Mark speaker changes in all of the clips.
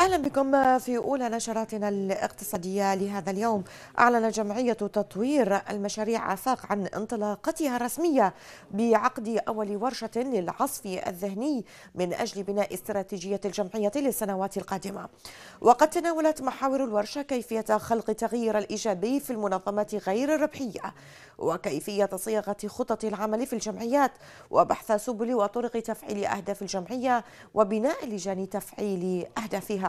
Speaker 1: أهلا بكم في أولى نشراتنا الاقتصادية لهذا اليوم أعلن جمعية تطوير المشاريع آفاق عن انطلاقتها الرسمية بعقد أول ورشة للعصف الذهني من أجل بناء استراتيجية الجمعية للسنوات القادمة وقد تناولت محاور الورشة كيفية خلق التغيير الإيجابي في المنظمات غير الربحية وكيفية صياغة خطط العمل في الجمعيات وبحث سبل وطرق تفعيل أهداف الجمعية وبناء لجان تفعيل أهدافها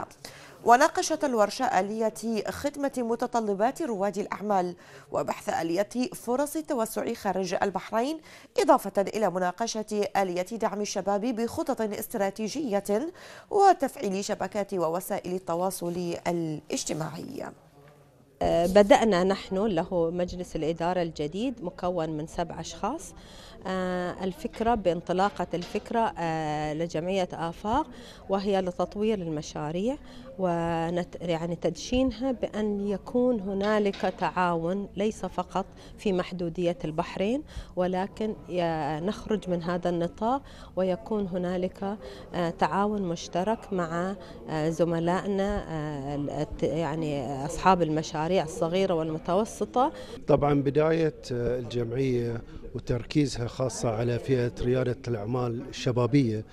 Speaker 1: وناقشت الورشة آلية خدمة متطلبات رواد الأعمال وبحث آلية فرص التوسع خارج البحرين إضافة إلى مناقشة آلية دعم الشباب بخطط استراتيجية وتفعيل شبكات ووسائل التواصل الاجتماعي
Speaker 2: آه، بدأنا نحن له مجلس الإدارة الجديد مكون من سبع أشخاص آه، الفكرة بانطلاقة الفكرة آه، لجمعية آفاق وهي لتطوير المشاريع يعني تدشينها بأن يكون هنالك تعاون ليس فقط في محدودية البحرين ولكن نخرج من هذا النطاق ويكون هنالك تعاون مشترك مع زملائنا يعني أصحاب المشاريع المشاريع الصغيرة والمتوسطة
Speaker 3: طبعا بداية آه، الجمعية وتركيزها خاصة على فئة ريادة الأعمال الشبابية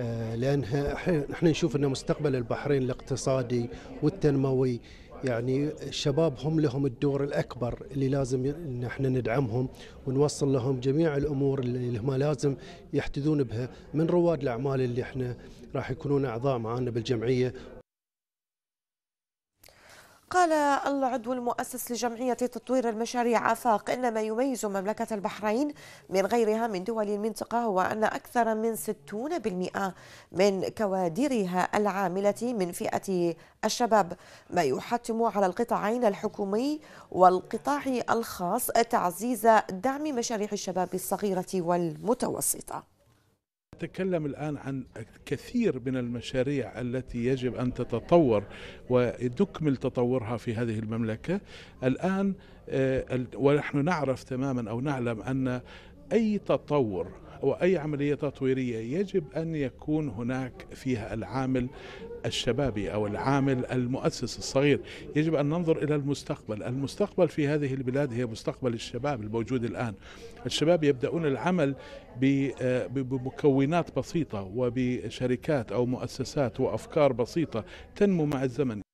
Speaker 3: آه، لأنها احنا نشوف أن مستقبل البحرين الاقتصادي والتنموي يعني الشباب هم لهم الدور الأكبر اللي لازم إن احنا ندعمهم ونوصل لهم جميع الأمور اللي هم لازم يحتذون بها من رواد الأعمال اللي احنا راح يكونون أعضاء معنا بالجمعية
Speaker 1: قال العضو المؤسس لجمعية تطوير المشاريع آفاق إن ما يميز مملكة البحرين من غيرها من دول المنطقة هو أن أكثر من 60% من كوادرها العاملة من فئة الشباب ما يحتم على القطاعين الحكومي والقطاع الخاص تعزيز دعم مشاريع الشباب الصغيرة والمتوسطة
Speaker 4: نتكلم الآن عن كثير من المشاريع التي يجب أن تتطور وتكمل تطورها في هذه المملكة الآن آه، ونحن نعرف تماما أو نعلم أن أي تطور واي عملية تطويرية يجب أن يكون هناك فيها العامل الشبابي أو العامل المؤسس الصغير يجب أن ننظر إلى المستقبل المستقبل في هذه البلاد هي مستقبل الشباب الموجود الآن الشباب يبدأون العمل آه، بمكونات بسيطة وبشركات أو مؤسسات وأفكار بسيطة تنمو مع الزمن